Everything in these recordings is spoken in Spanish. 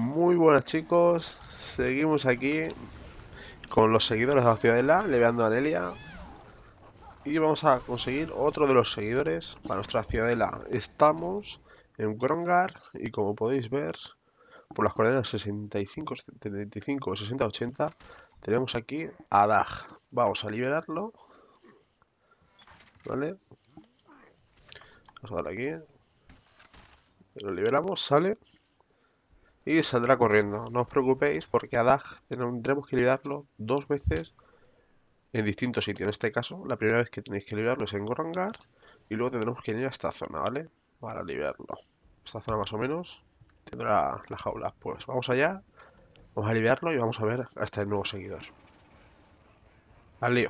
Muy buenas chicos, seguimos aquí con los seguidores de la ciudadela, leveando a Nelia Y vamos a conseguir otro de los seguidores para nuestra ciudadela Estamos en Grongar y como podéis ver, por las coordenadas 65, 75, 60, 80 Tenemos aquí a Dag, vamos a liberarlo Vale Vamos a darle aquí Lo liberamos, sale y saldrá corriendo. No os preocupéis porque a DAG tendremos que liberarlo dos veces en distintos sitios. En este caso, la primera vez que tenéis que liberarlo es en Gorongar y luego tendremos que ir a esta zona, ¿vale? Para liberarlo. Esta zona más o menos tendrá la jaula Pues vamos allá, vamos a liberarlo y vamos a ver hasta el este nuevo seguidor. Al lío.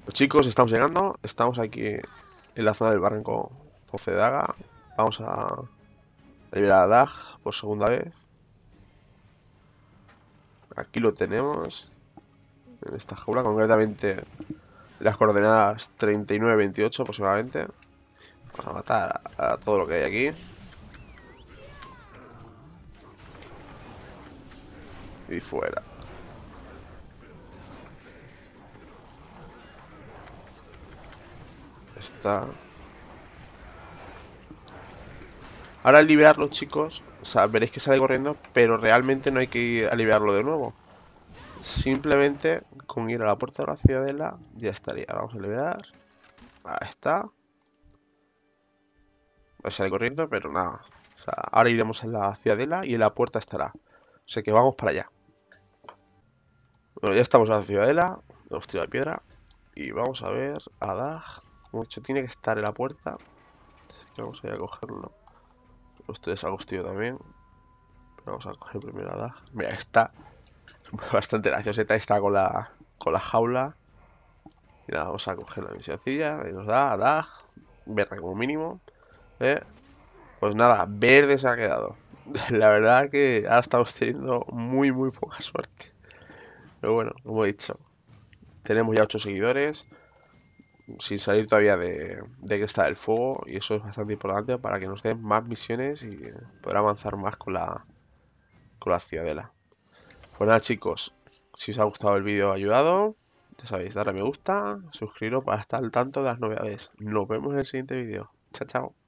los pues chicos, estamos llegando. Estamos aquí en la zona del barranco Daga Vamos a Dag por segunda vez. Aquí lo tenemos. En esta jaula, concretamente las coordenadas 39 28 aproximadamente. Vamos a matar a, a todo lo que hay aquí. Y fuera. Está. Ahora aliviarlo, chicos, o sea, veréis que sale corriendo, pero realmente no hay que aliviarlo de nuevo. Simplemente con ir a la puerta de la ciudadela ya estaría. vamos a liberar. Ahí está. a sale corriendo, pero nada. O sea, ahora iremos a la ciudadela y en la puerta estará. O sea que vamos para allá. Bueno, ya estamos en la ciudadela. Hemos tirado de piedra. Y vamos a ver a Dag. Como tiene que estar en la puerta. Así que vamos a ir a cogerlo. Ustedes es también. Vamos a coger primero la Mira, está bastante gracioseta. Está con la, con la jaula. Y nada, vamos a coger la misioncilla. y nos da, da. Verde como mínimo. ¿eh? Pues nada, verde se ha quedado. La verdad que ahora estamos teniendo muy, muy poca suerte. Pero bueno, como he dicho, tenemos ya 8 seguidores sin salir todavía de, de que está el fuego y eso es bastante importante para que nos den más misiones y poder avanzar más con la, con la ciudadela. Pues nada chicos, si os ha gustado el vídeo ayudado, ya sabéis, darle me gusta, suscribiros para estar al tanto de las novedades. Nos vemos en el siguiente vídeo. Chao, chao.